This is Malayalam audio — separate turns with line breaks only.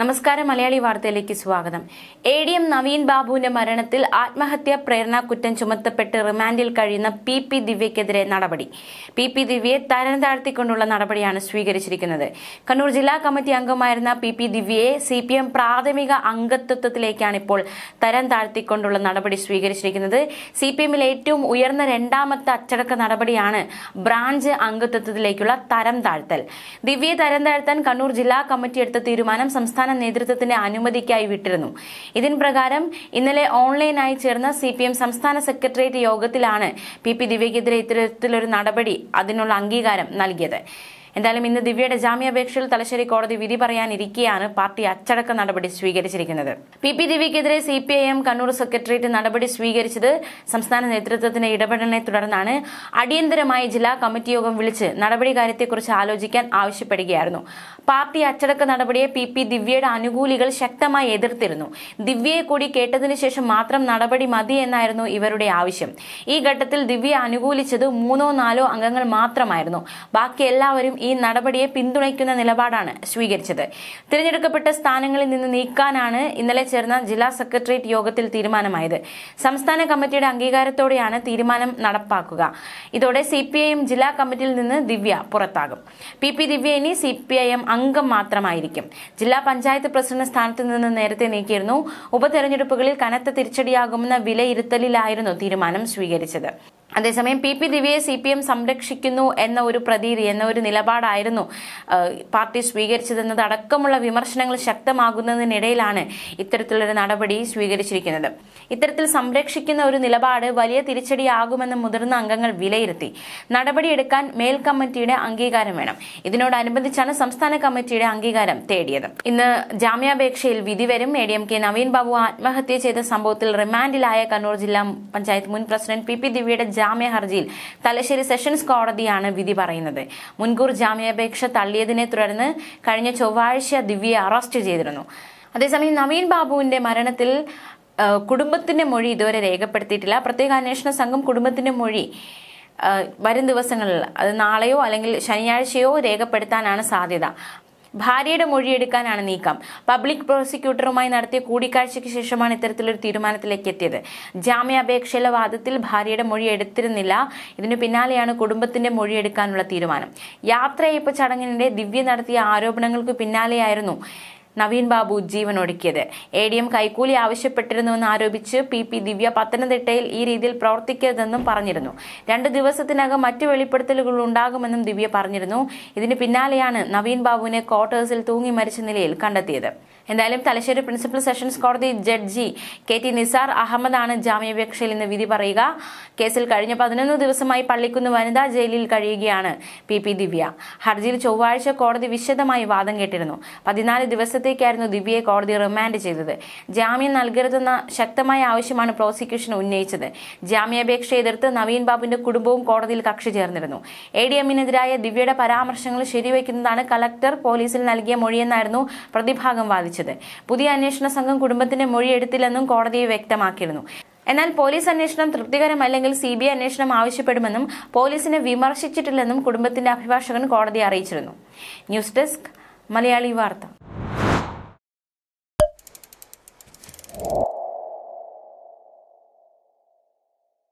നമസ്കാരം മലയാളി വാർത്തയിലേക്ക് സ്വാഗതം എ ഡി എം നവീൻ ബാബുവിന്റെ മരണത്തിൽ ആത്മഹത്യാ പ്രേരണ കുറ്റം ചുമത്തപ്പെട്ട് റിമാൻഡിൽ കഴിയുന്ന പി പി ദിവ്യക്കെതിരെ നടപടി പി പി ദിവ്യയെ തരം താഴ്ത്തിക്കൊണ്ടുള്ള നടപടിയാണ് സ്വീകരിച്ചിരിക്കുന്നത് കണ്ണൂർ ജില്ലാ കമ്മിറ്റി അംഗമായിരുന്ന പി പി ദിവ്യയെ സി പി എം പ്രാഥമിക അംഗത്വത്തിലേക്കാണ് ഇപ്പോൾ തരം താഴ്ത്തിക്കൊണ്ടുള്ള നടപടി സ്വീകരിച്ചിരിക്കുന്നത് സി പി എമ്മിൽ ഏറ്റവും ഉയർന്ന രണ്ടാമത്തെ അച്ചടക്ക നടപടിയാണ് ബ്രാഞ്ച് അംഗത്വത്തിലേക്കുള്ള തരം താഴ്ത്തൽ ദിവ്യയെ തരം താഴ്ത്താൻ കണ്ണൂർ ജില്ലാ കമ്മിറ്റി എടുത്ത തീരുമാനം സംസ്ഥാന സംസ്ഥാന നേതൃത്വത്തിന്റെ അനുമതിക്കായി വിട്ടിരുന്നു ഇതിന് പ്രകാരം ഇന്നലെ ഓൺലൈനായി ചേർന്ന സി സംസ്ഥാന സെക്രട്ടേറിയറ്റ് യോഗത്തിലാണ് പി പി ദിവ്യക്കെതിരെ ഇത്തരത്തിലൊരു നടപടി അതിനുള്ള അംഗീകാരം നൽകിയത് എന്തായാലും ഇന്ന് ദിവ്യയുടെ ജാമ്യാപേക്ഷയിൽ തലശ്ശേരി കോടതി വിധി പറയാനിരിക്കെയാണ് പാർട്ടി അച്ചടക്ക നടപടി സ്വീകരിച്ചിരിക്കുന്നത് പി പി ദിവ്യക്കെതിരെ C P I M Kannur secretariat നടപടി സ്വീകരിച്ചത് സംസ്ഥാന നേതൃത്വത്തിന്റെ ഇടപെടലിനെ തുടർന്നാണ് അടിയന്തരമായി ജില്ലാ കമ്മിറ്റി യോഗം വിളിച്ച് നടപടി കാര്യത്തെക്കുറിച്ച് ആലോചിക്കാൻ ആവശ്യപ്പെടുകയായിരുന്നു പാർട്ടി അച്ചടക്ക നടപടിയെ പി പി ദിവ്യയുടെ അനുകൂലികൾ ശക്തമായി എതിർത്തിരുന്നു ദിവ്യയെ കൂടി കേട്ടതിന് ശേഷം മാത്രം നടപടി മതി എന്നായിരുന്നു ഇവരുടെ ആവശ്യം ഈ ഘട്ടത്തിൽ ദിവ്യ അനുകൂലിച്ചത് മൂന്നോ നാലോ അംഗങ്ങൾ മാത്രമായിരുന്നു ബാക്കി എല്ലാവരും ഈ നടപടിയെ പിന്തുണയ്ക്കുന്ന നിലപാടാണ് സ്വീകരിച്ചത് തിരഞ്ഞെടുക്കപ്പെട്ട സ്ഥാനങ്ങളിൽ നിന്ന് നീക്കാനാണ് ഇന്നലെ ചേർന്ന ജില്ലാ സെക്രട്ടേറിയറ്റ് യോഗത്തിൽ തീരുമാനമായത് സംസ്ഥാന കമ്മിറ്റിയുടെ അംഗീകാരത്തോടെയാണ് തീരുമാനം നടപ്പാക്കുക ഇതോടെ സി ജില്ലാ കമ്മിറ്റിയിൽ നിന്ന് ദിവ്യ പുറത്താകും പി പി ദിവ്യ ഇനി സി അംഗം മാത്രമായിരിക്കും ജില്ലാ പഞ്ചായത്ത് പ്രസിഡന്റ് സ്ഥാനത്ത് നിന്ന് നേരത്തെ നീക്കിയിരുന്നു ഉപതെരഞ്ഞെടുപ്പുകളിൽ കനത്ത തിരിച്ചടിയാകുമെന്ന വിലയിരുത്തലിലായിരുന്നു തീരുമാനം സ്വീകരിച്ചത് അതേസമയം പി പി ദിവ്യയെ സി പി എം സംരക്ഷിക്കുന്നു എന്ന ഒരു പ്രതീതി എന്ന ഒരു നിലപാടായിരുന്നു പാർട്ടി സ്വീകരിച്ചതെന്നത് അടക്കമുള്ള വിമർശനങ്ങൾ ശക്തമാകുന്നതിനിടയിലാണ് ഇത്തരത്തിലൊരു നടപടി സ്വീകരിച്ചിരിക്കുന്നത് ഇത്തരത്തിൽ സംരക്ഷിക്കുന്ന ഒരു നിലപാട് വലിയ തിരിച്ചടിയാകുമെന്ന് മുതിർന്ന അംഗങ്ങൾ വിലയിരുത്തി നടപടിയെടുക്കാൻ മേൽ കമ്മിറ്റിയുടെ അംഗീകാരം വേണം ഇതിനോടനുബന്ധിച്ചാണ് സംസ്ഥാന കമ്മിറ്റിയുടെ അംഗീകാരം തേടിയത് ഇന്ന് ജാമ്യാപേക്ഷയിൽ വിധി വരും A D M K Naveen Babu ആത്മഹത്യ ചെയ്ത സംഭവത്തിൽ റിമാൻഡിലായ കണ്ണൂർ ജില്ലാ പഞ്ചായത്ത് മുൻ പ്രസിഡന്റ് പി പി ദിവ്യയുടെ ജാമ്യ ഹർജിയിൽ തലശ്ശേരി സെഷൻസ് കോടതിയാണ് വിധി പറയുന്നത് മുൻകൂർ ജാമ്യാപേക്ഷ തള്ളിയതിനെ തുടർന്ന് കഴിഞ്ഞ ചൊവ്വാഴ്ച ദിവ്യയെ അറസ്റ്റ് ചെയ്തിരുന്നു അതേസമയം നവീൻ ബാബുവിന്റെ മരണത്തിൽ കുടുംബത്തിന്റെ മൊഴി ഇതുവരെ രേഖപ്പെടുത്തിയിട്ടില്ല പ്രത്യേക അന്വേഷണ സംഘം കുടുംബത്തിന്റെ മൊഴി വരും ദിവസങ്ങളിൽ അത് നാളെയോ അല്ലെങ്കിൽ ശനിയാഴ്ചയോ രേഖപ്പെടുത്താനാണ് സാധ്യത ഭാര്യയുടെ മൊഴിയെടുക്കാനാണ് നീക്കം പബ്ലിക് പ്രോസിക്യൂട്ടറുമായി നടത്തിയ കൂടിക്കാഴ്ചയ്ക്ക് ശേഷമാണ് ഇത്തരത്തിലൊരു തീരുമാനത്തിലേക്ക് എത്തിയത് ജാമ്യാപേക്ഷയിലെ വാദത്തിൽ ഭാര്യയുടെ മൊഴി എടുത്തിരുന്നില്ല ഇതിനു പിന്നാലെയാണ് കുടുംബത്തിന്റെ മൊഴിയെടുക്കാനുള്ള തീരുമാനം യാത്രയയപ്പ് ചടങ്ങിനിടെ ദിവ്യ നടത്തിയ ആരോപണങ്ങൾക്ക് പിന്നാലെയായിരുന്നു നവീൻ ബാബു ജീവനൊടുക്കിയത് എ ഡി എം കൈക്കൂലി ആവശ്യപ്പെട്ടിരുന്നുവെന്ന് ആരോപിച്ച് പി പി ദിവ്യ പത്തനംതിട്ടയിൽ ഈ രീതിയിൽ പ്രവർത്തിക്കരുതെന്നും പറഞ്ഞിരുന്നു രണ്ട് ദിവസത്തിനകം മറ്റു വെളിപ്പെടുത്തലുകൾ ഉണ്ടാകുമെന്നും ദിവ്യ പറഞ്ഞിരുന്നു ഇതിന് പിന്നാലെയാണ് നവീൻ ബാബുവിനെ ക്വാർട്ടേഴ്സിൽ തൂങ്ങി മരിച്ച നിലയിൽ കണ്ടെത്തിയത് എന്തായാലും തലശ്ശേരി പ്രിൻസിപ്പൽ സെഷൻസ് കോടതി ജഡ്ജി കെ ടി നിസാർ അഹമ്മദാണ് ജാമ്യാപേക്ഷയിൽ നിന്ന് വിധി പറയുക കേസിൽ കഴിഞ്ഞ പതിനൊന്ന് ദിവസമായി പള്ളിക്കുന്ന് വനിതാ ജയിലിൽ കഴിയുകയാണ് പി പി ദിവ്യ ഹർജിയിൽ ചൊവ്വാഴ്ച കോടതി വിശദമായി വാദം കേട്ടിരുന്നു പതിനാല് ദിവസത്തെ ദിവസത്തേക്കായിരുന്നു ദിവ്യയെ കോടതി റിമാൻഡ് ചെയ്തത് ജാമ്യം നൽകരുതെന്ന ശക്തമായ ആവശ്യമാണ് പ്രോസിക്യൂഷൻ ഉന്നയിച്ചത് ജാമ്യാപേക്ഷ എതിർത്ത് നവീൻ ബാബുവിന്റെ കുടുംബവും കോടതിയിൽ കക്ഷി ചേർന്നിരുന്നു എ ഡി എമ്മിനെതിരായ ദിവ്യയുടെ പരാമർശങ്ങൾ ശരിവയ്ക്കുന്നതാണ് കലക്ടർ പോലീസിൽ നൽകിയ മൊഴിയെന്നായിരുന്നു പ്രതിഭാഗം വാദിച്ചത് പുതിയ അന്വേഷണ സംഘം കുടുംബത്തിന്റെ മൊഴി എടുത്തില്ലെന്നും കോടതി വ്യക്തമാക്കിയിരുന്നു എന്നാൽ പോലീസ് അന്വേഷണം തൃപ്തികരമല്ലെങ്കിൽ സി ബി ഐ അന്വേഷണം ആവശ്യപ്പെടുമെന്നും പോലീസിനെ വിമർശിച്ചിട്ടില്ലെന്നും കുടുംബത്തിന്റെ അഭിഭാഷകൻ കോടതി അറിയിച്ചിരുന്നു ന്യൂസ് ഡെസ്ക് മലയാളി വാർത്ത